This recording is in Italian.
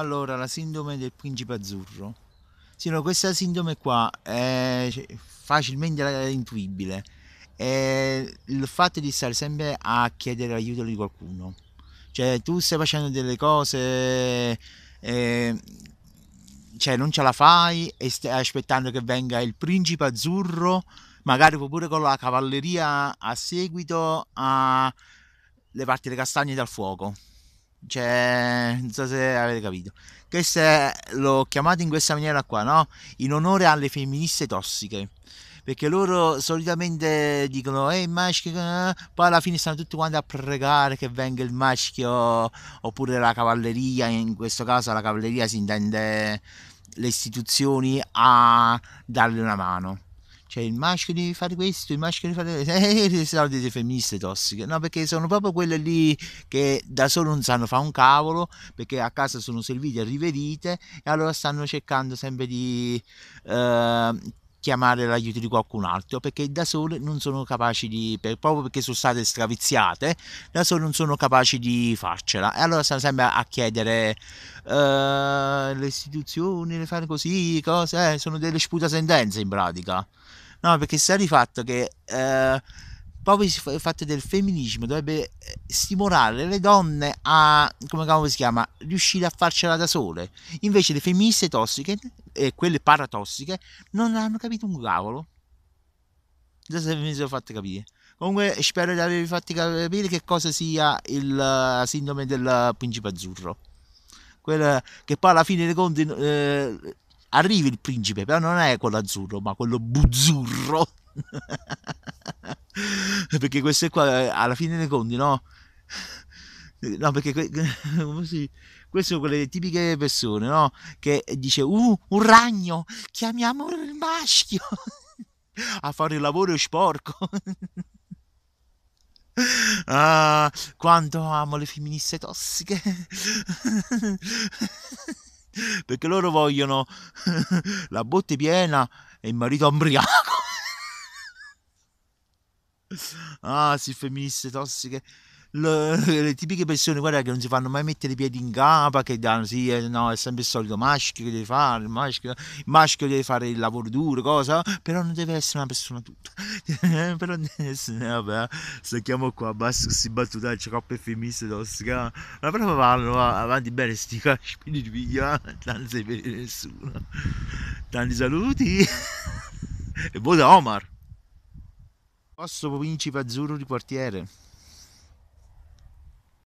Allora, la sindrome del principe azzurro. Sì, no, questa sindrome qua è facilmente intuibile. È il fatto di stare sempre a chiedere l'aiuto di qualcuno. Cioè, tu stai facendo delle cose, eh, cioè non ce la fai e stai aspettando che venga il principe azzurro, magari pure con la cavalleria a seguito a levarti le castagne dal fuoco. Cioè, non so se avete capito. Questo è, l'ho chiamato in questa maniera qua, no? In onore alle femministe tossiche. Perché loro solitamente dicono, ehi maschio, eh. poi alla fine stanno tutti quanti a pregare che venga il maschio, oppure la cavalleria, in questo caso la cavalleria si intende le istituzioni a darle una mano cioè il maschio deve fare questo, il maschio deve fare questo, eh, eh, sono delle femministe tossiche, no perché sono proprio quelle lì che da solo non sanno fare un cavolo, perché a casa sono servite e riverite e allora stanno cercando sempre di eh, chiamare l'aiuto di qualcun altro perché da sole non sono capaci di, per, proprio perché sono state straviziate, da sole non sono capaci di farcela e allora stanno sempre a chiedere uh, le istituzioni le fanno così, cose, eh, sono delle sputa sentenze in pratica. No, perché sta di fatto che uh, proprio il fatto del femminismo dovrebbe eh, stimolare le donne a come si chiama riuscire a farcela da sole invece le femministe tossiche e eh, quelle paratossiche non hanno capito un cavolo non so se mi sono fatto capire comunque spero di avervi fatto capire che cosa sia il eh, sindrome del principe azzurro Quella che poi alla fine dei conti eh, arrivi il principe però non è quello azzurro ma quello buzzurro perché queste qua eh, alla fine dei conti no no perché que- queste sono quelle tipiche persone no che dice uh un ragno chiamiamo il maschio a fare il lavoro sporco ah, quanto amo le femministe tossiche perché loro vogliono la botte piena e il marito ambriaco Ah, si femministe tossiche. Le, le, tipiche persone guarda che non si fanno mai mettere i piedi in capa che danno sì eh, no è sempre il solito maschio che deve fare il maschio, il maschio deve fare il lavoro duro cosa però non deve essere una persona tutta però non deve essere eh, vabbè eh, stacchiamo qua basta questi battutacci coppe femministe tossiche. ma proprio vanno avanti bene sti caspini di piglia non sei per nessuno tanti saluti e voi da Omar Osso principe azzurro di quartiere.